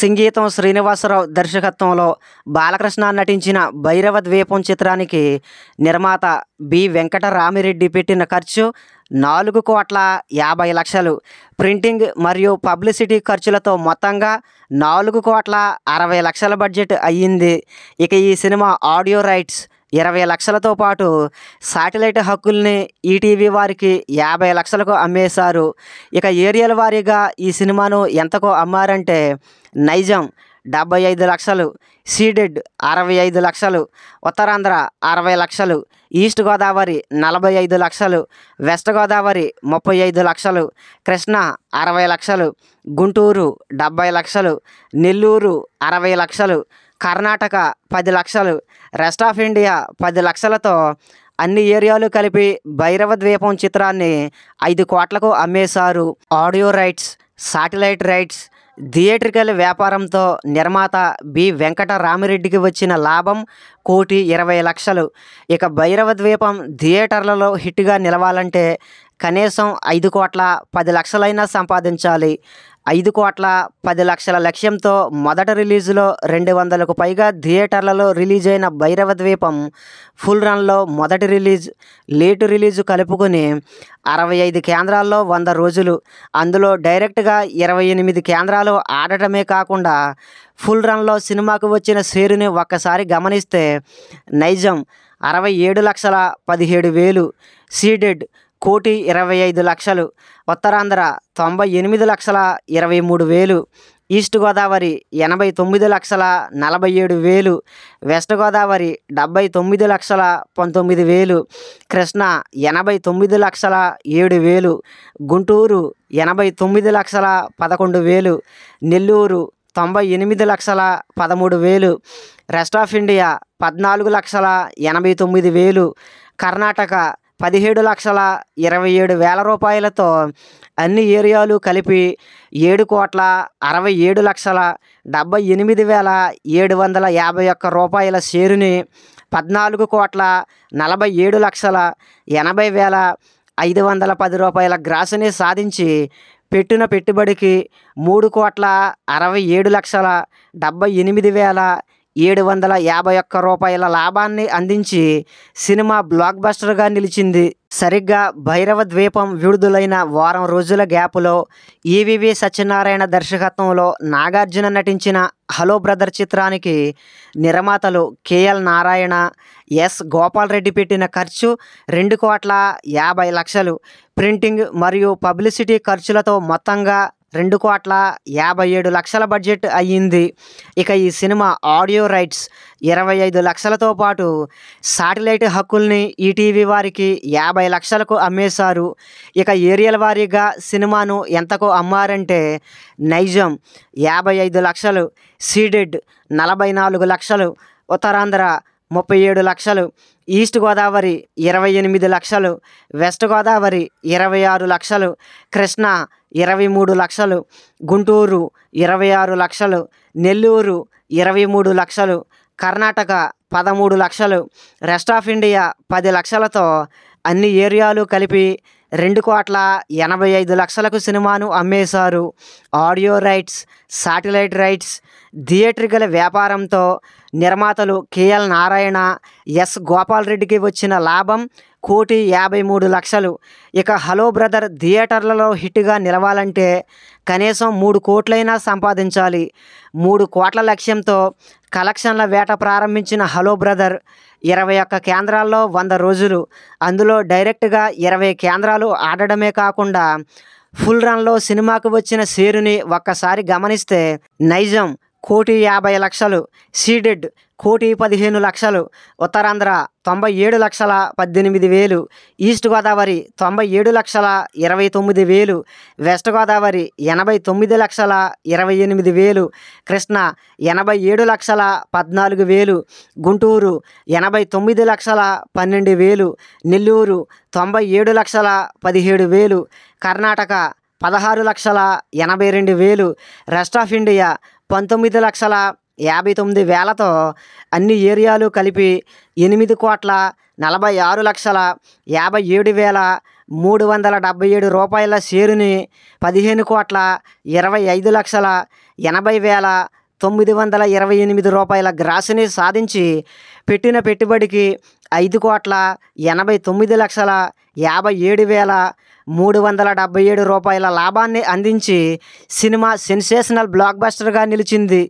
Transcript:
సంగీతం శ్రీనివాసరావు దర్శకత్వంలో బాలకృష్ణ నటించిన భైరవ ద్వీపం చిత్రానికి నిర్మాత బి వెంకటరామిరెడ్డి పెట్టిన ఖర్చు నాలుగు కోట్ల యాభై లక్షలు ప్రింటింగ్ మరియు పబ్లిసిటీ ఖర్చులతో మొత్తంగా నాలుగు కోట్ల అరవై లక్షల బడ్జెట్ అయ్యింది ఇక ఈ సినిమా ఆడియో రైట్స్ ఇరవై లక్షలతో పాటు శాటిలైట్ హక్కుల్ని ఈటీవీ వారికి యాభై లక్షలకు అమ్మేశారు ఇక ఏరియాల వారీగా ఈ సినిమాను ఎంతకో అమ్మారంటే నైజం డెబ్బై ఐదు లక్షలు సీడెడ్ అరవై ఐదు లక్షలు ఉత్తరాంధ్ర అరవై లక్షలు ఈస్ట్ గోదావరి నలభై ఐదు లక్షలు వెస్ట్ గోదావరి ముప్పై ఐదు లక్షలు కృష్ణా అరవై లక్షలు గుంటూరు డెబ్బై లక్షలు నెల్లూరు అరవై లక్షలు కర్ణాటక పది లక్షలు రెస్ట్ ఆఫ్ ఇండియా పది లక్షలతో అన్ని ఏరియాలు కలిపి భైరవ ద్వీపం చిత్రాన్ని ఐదు కోట్లకు అమ్మేశారు audio rights satellite rights theatrical వ్యాపారంతో నిర్మాత బి వెంకట రామిరెడ్డికి వచ్చిన లాభం కోటి ఇరవై లక్షలు ఇక భైరవ ద్వీపం థియేటర్లలో హిట్గా నిలవాలంటే కనీసం ఐదు కోట్ల పది లక్షలైనా సంపాదించాలి ఐదు కోట్ల పది లక్షల లక్ష్యంతో మొదట రిలీజులో రెండు వందలకు పైగా థియేటర్లలో రిలీజ్ అయిన భైరవ ద్వీపం ఫుల్ రన్లో మొదటి రిలీజ్ లేటు రిలీజు కలుపుకొని అరవై ఐదు కేంద్రాల్లో వంద రోజులు అందులో డైరెక్ట్గా ఇరవై ఎనిమిది కేంద్రాలు ఆడటమే కాకుండా ఫుల్ రన్లో సినిమాకు వచ్చిన షేరుని ఒక్కసారి గమనిస్తే నైజం అరవై ఏడు లక్షల పదిహేడు వేలు సీడెడ్ కోటి ఇరవై ఐదు లక్షలు ఉత్తరాంధ్ర తొంభై ఎనిమిది లక్షల ఇరవై మూడు వేలు ఈస్ట్ గోదావరి ఎనభై తొమ్మిది లక్షల నలభై ఏడు వేలు వెస్ట్ గోదావరి డెబ్భై తొమ్మిది లక్షల పంతొమ్మిది వేలు కృష్ణ ఎనభై తొమ్మిది లక్షల ఏడు వేలు గుంటూరు ఎనభై తొమ్మిది లక్షల పదకొండు వేలు నెల్లూరు తొంభై ఎనిమిది లక్షల పదమూడు వేలు రెస్ట్ ఆఫ్ ఇండియా పద్నాలుగు లక్షల ఎనభై తొమ్మిది వేలు కర్ణాటక పదిహేడు లక్షల ఇరవై ఏడు వేల రూపాయలతో అన్ని ఏరియాలు కలిపి ఏడు కోట్ల అరవై ఏడు లక్షల డెబ్బై ఎనిమిది వేల ఏడు వందల యాభై ఒక్క రూపాయల షేరుని పద్నాలుగు కోట్ల నలభై ఏడు లక్షల ఎనభై వేల ఐదు వందల పది రూపాయల గ్రాసుని సాధించి పెట్టిన పెట్టుబడికి మూడు కోట్ల అరవై ఏడు లక్షల డెబ్బై ఎనిమిది వేల ఏడు వందల యాభై ఒక్క రూపాయల లాభాన్ని అందించి సినిమా బ్లాక్ బస్టర్గా నిలిచింది సరిగ్గా భైరవ ద్వీపం విడుదలైన వారం రోజుల గ్యాప్లో ఈవివి సత్యనారాయణ దర్శకత్వంలో నాగార్జున నటించిన హలో బ్రదర్ చిత్రానికి నిర్మాతలు కేఎల్ నారాయణ ఎస్ గోపాల్ రెడ్డి పెట్టిన ఖర్చు రెండు కోట్ల యాభై లక్షలు ప్రింటింగ్ మరియు పబ్లిసిటీ ఖర్చులతో మొత్తంగా రెండు కోట్ల యాభై ఏడు లక్షల బడ్జెట్ అయ్యింది ఇక ఈ సినిమా ఆడియో రైట్స్ ఇరవై ఐదు లక్షలతో పాటు శాటిలైట్ హక్కుల్ని ఈటీవీ వారికి యాభై లక్షలకు అమ్మేశారు ఇక ఏరియల్ వారీగా సినిమాను ఎంతకు అమ్మారంటే నైజం యాభై ఐదు లక్షలు సీడెడ్ నలభై నాలుగు లక్షలు ఉత్తరాంధ్ర ముప్పై ఏడు లక్షలు ఈస్ట్ గోదావరి ఇరవై ఎనిమిది లక్షలు వెస్ట్ గోదావరి ఇరవై ఆరు లక్షలు కృష్ణా ఇరవై మూడు లక్షలు గుంటూరు ఇరవై ఆరు లక్షలు నెల్లూరు ఇరవై మూడు లక్షలు కర్ణాటక పదమూడు లక్షలు రెస్ట్ ఆఫ్ ఇండియా పది లక్షలతో అన్ని ఏరియాలు కలిపి రెండు కోట్ల ఎనభై ఐదు లక్షలకు సినిమాను అమ్మేశారు ఆడియో రైట్స్ శాటిలైట్ రైట్స్ థియేటర్గల వ్యాపారంతో నిర్మాతలు కేఎల్ నారాయణ ఎస్ గోపాల్ రెడ్డికి వచ్చిన లాభం కోటి యాభై మూడు లక్షలు ఇక హలో బ్రదర్ థియేటర్లలో హిట్గా నిలవాలంటే కనీసం మూడు కోట్లైనా సంపాదించాలి మూడు కోట్ల లక్ష్యంతో కలెక్షన్ల వేట ప్రారంభించిన హలో బ్రదర్ ఇరవై ఒక్క కేంద్రాల్లో వంద రోజులు అందులో డైరెక్ట్గా ఇరవై కేంద్రాలు ఆడడమే కాకుండా ఫుల్ రన్లో సినిమాకు వచ్చిన షేరుని ఒక్కసారి గమనిస్తే నైజం కోటి యాభై లక్షలు సీడెడ్ కోటి పదిహేను లక్షలు ఉత్తరాంధ్ర తొంభై ఏడు లక్షల పద్దెనిమిది వేలు ఈస్ట్ గోదావరి తొంభై ఏడు లక్షల ఇరవై తొమ్మిది వేలు వెస్ట్ గోదావరి ఎనభై తొమ్మిది లక్షల ఇరవై ఎనిమిది వేలు కృష్ణ ఎనభై ఏడు లక్షల పద్నాలుగు వేలు గుంటూరు ఎనభై తొమ్మిది లక్షల పన్నెండు వేలు నెల్లూరు తొంభై ఏడు లక్షల పదిహేడు వేలు కర్ణాటక పదహారు లక్షల ఎనభై రెండు వేలు రెస్ట్ ఆఫ్ ఇండియా పంతొమ్మిది లక్షల యాభై తొమ్మిది వేలతో అన్ని ఏరియాలు కలిపి ఎనిమిది కోట్ల నలభై ఆరు లక్షల యాభై ఏడు వేల మూడు వందల డెబ్బై ఏడు రూపాయల షేరుని పదిహేను కోట్ల ఇరవై ఐదు లక్షల ఎనభై వేల తొమ్మిది వందల ఇరవై ఎనిమిది రూపాయల గ్రాసుని సాధించి పెట్టిన పెట్టుబడికి ఐదు కోట్ల ఎనభై తొమ్మిది లక్షల యాభై ఏడు వేల మూడు వందల డెబ్బై ఏడు రూపాయల లాభాన్ని అందించి సినిమా సెన్సేషనల్ బ్లాక్ బస్టర్గా నిలిచింది